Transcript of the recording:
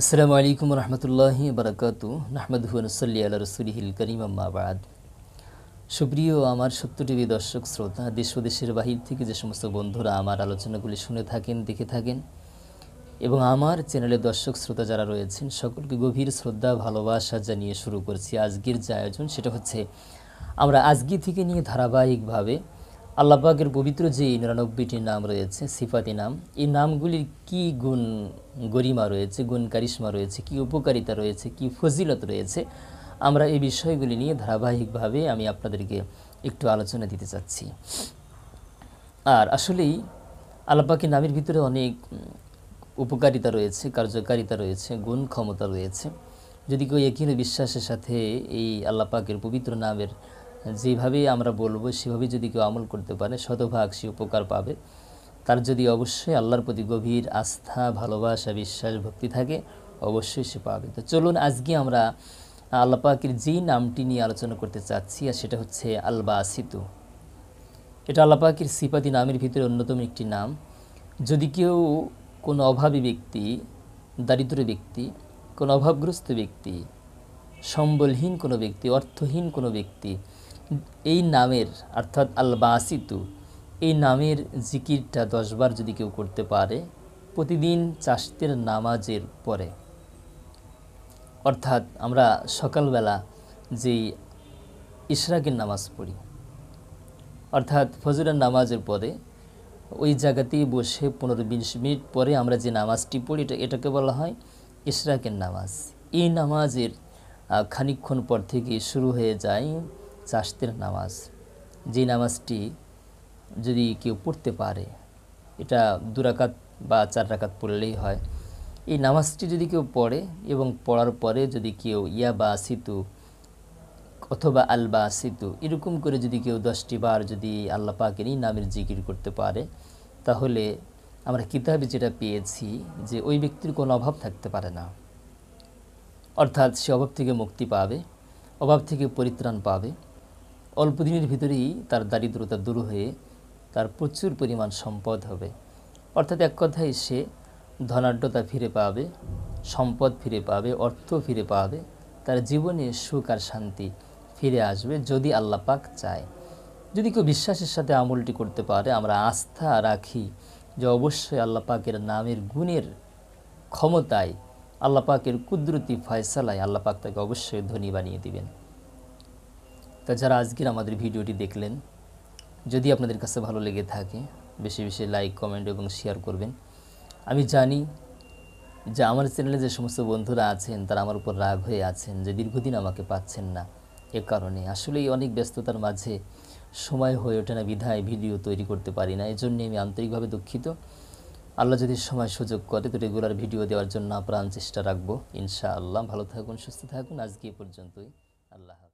আসসালামু আলাইকুম রহমতুল্লাহি বারাকাতু নাহমদ সাল্লি আল রসুলহিল করিম আম্মাবাদ সুপ্রিয় আমার সত্য টিভি দর্শক শ্রোতা দেশ দেশের বাহির থেকে যে সমস্ত বন্ধুরা আমার আলোচনাগুলি শুনে থাকেন দেখে থাকেন এবং আমার চ্যানেলে দর্শক শ্রোতা যারা রয়েছেন সকলকে গভীর শ্রদ্ধা ভালোবাসা জানিয়ে শুরু করছি আজকের যে আয়োজন সেটা হচ্ছে আমরা আজকে থেকে নিয়ে ধারাবাহিকভাবে আল্লাপাকের পবিত্র যে নিরানব্বইটি নাম রয়েছে সিফাতি নাম এই নামগুলির কি গুণ গরিমা রয়েছে গুণ কারিশমা রয়েছে কি উপকারিতা রয়েছে কি ফজিলত রয়েছে আমরা এই বিষয়গুলি নিয়ে ধারাবাহিকভাবে আমি আপনাদেরকে একটু আলোচনা দিতে চাচ্ছি আর আসলেই আল্লাপাকি নামের ভিতরে অনেক উপকারিতা রয়েছে কার্যকারিতা রয়েছে গুণ ক্ষমতা রয়েছে যদি কেউ একই বিশ্বাসের সাথে এই আল্লাপাকের পবিত্র নামের যেভাবে আমরা বলবো সেভাবে যদি কেউ আমল করতে পারে শতভাগ সে উপকার পাবে তার যদি অবশ্যই আল্লাহর প্রতি গভীর আস্থা ভালোবাসা বিশ্বাস ভক্তি থাকে অবশ্যই সে পাবে তো চলুন আজকে আমরা আল্লাপাকের যেই নামটি নিয়ে আলোচনা করতে চাচ্ছি আর সেটা হচ্ছে আলবা আসিতু এটা আল্লাপাকের সিপাতি নামের ভিতরে অন্যতম একটি নাম যদি কেউ কোনো অভাবী ব্যক্তি দারিদ্র ব্যক্তি কোনো অভাবগ্রস্ত ব্যক্তি সম্বলহীন কোনো ব্যক্তি অর্থহীন কোনো ব্যক্তি এই নামের অর্থাৎ আলবাসিতু এই নামের জিকিরটা দশবার যদি কেউ করতে পারে প্রতিদিন চাষতের নামাজের পরে অর্থাৎ আমরা সকালবেলা যে ইশরাকের নামাজ পড়ি অর্থাৎ ফজরের নামাজের পরে ওই জায়গাতেই বসে পনেরো বিশ মিনিট পরে আমরা যে নামাজটি পড়ি এটা এটাকে বলা হয় ইশরাকের নামাজ এই নামাজের খানিক্ষণ পর থেকে শুরু হয়ে যায় চাষতের নামাজ যে নামাজটি যদি কেউ পড়তে পারে এটা দুরাকাত বা চার রাকাত পড়লেই হয় এই নামাজটি যদি কেউ পড়ে এবং পড়ার পরে যদি কেউ ইয়া বা সিতু অথবা আলবা সিতু এরকম করে যদি কেউ দশটি বার যদি আল্লাহ পাকের এই নামের জিকির করতে পারে তাহলে আমরা কিতাবে যেটা পেয়েছি যে ওই ব্যক্তির কোনো অভাব থাকতে পারে না অর্থাৎ সে অভাব থেকে মুক্তি পাবে অভাব থেকে পরিত্রাণ পাবে অল্প দিনের ভিতরেই তার দারিদ্রতা দূর হয়ে তার প্রচুর পরিমাণ সম্পদ হবে অর্থাৎ এক কথায় সে ধনাঢ্যতা ফিরে পাবে সম্পদ ফিরে পাবে অর্থ ফিরে পাবে তার জীবনে সুখ আর শান্তি ফিরে আসবে যদি আল্লাহ পাক চায় যদি কেউ বিশ্বাসের সাথে আমলটি করতে পারে আমরা আস্থা রাখি যে অবশ্যই আল্লাহ পাকের নামের গুণের ক্ষমতায় আল্লাহ পাকের কুদরতি ফয়সালায় আল্লাহ পাক তাকে অবশ্যই ধনী বানিয়ে দিবেন তা যারা আজকের আমাদের ভিডিওটি দেখলেন যদি আপনাদের কাছে ভালো লেগে থাকে বেশি বেশি লাইক কমেন্ট এবং শেয়ার করবেন আমি জানি যে আমার চ্যানেলে যে সমস্ত বন্ধুরা আছেন তারা আমার উপর রাগ হয়ে আছেন যে দীর্ঘদিন আমাকে পাচ্ছেন না এ কারণে আসলেই অনেক ব্যস্ততার মাঝে সময় হয়ে ওঠে না বিধায় ভিডিও তৈরি করতে পারি না এজন্যে আমি আন্তরিকভাবে দুঃখিত আল্লাহ যদি সময় সুযোগ করে তো রেগুলার ভিডিও দেওয়ার জন্য প্রাণ চেষ্টা রাখবো ইনশাআল্লাহ ভালো থাকুন সুস্থ থাকুন আজকে এ পর্যন্তই আল্লাহ